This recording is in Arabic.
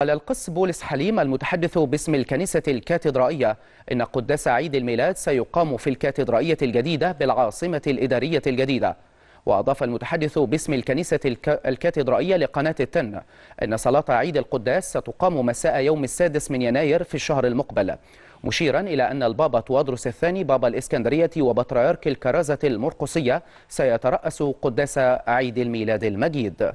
قال القس بولس حليم المتحدث باسم الكنيسة الكاتدرائية إن قداس عيد الميلاد سيقام في الكاتدرائية الجديدة بالعاصمة الإدارية الجديدة وأضاف المتحدث باسم الكنيسة الكاتدرائية لقناة التن أن صلاة عيد القداس ستقام مساء يوم السادس من يناير في الشهر المقبل مشيرا إلى أن البابا توادرس الثاني بابا الإسكندرية وبطريرك الكرازة المرقسية سيترأس قداس عيد الميلاد المجيد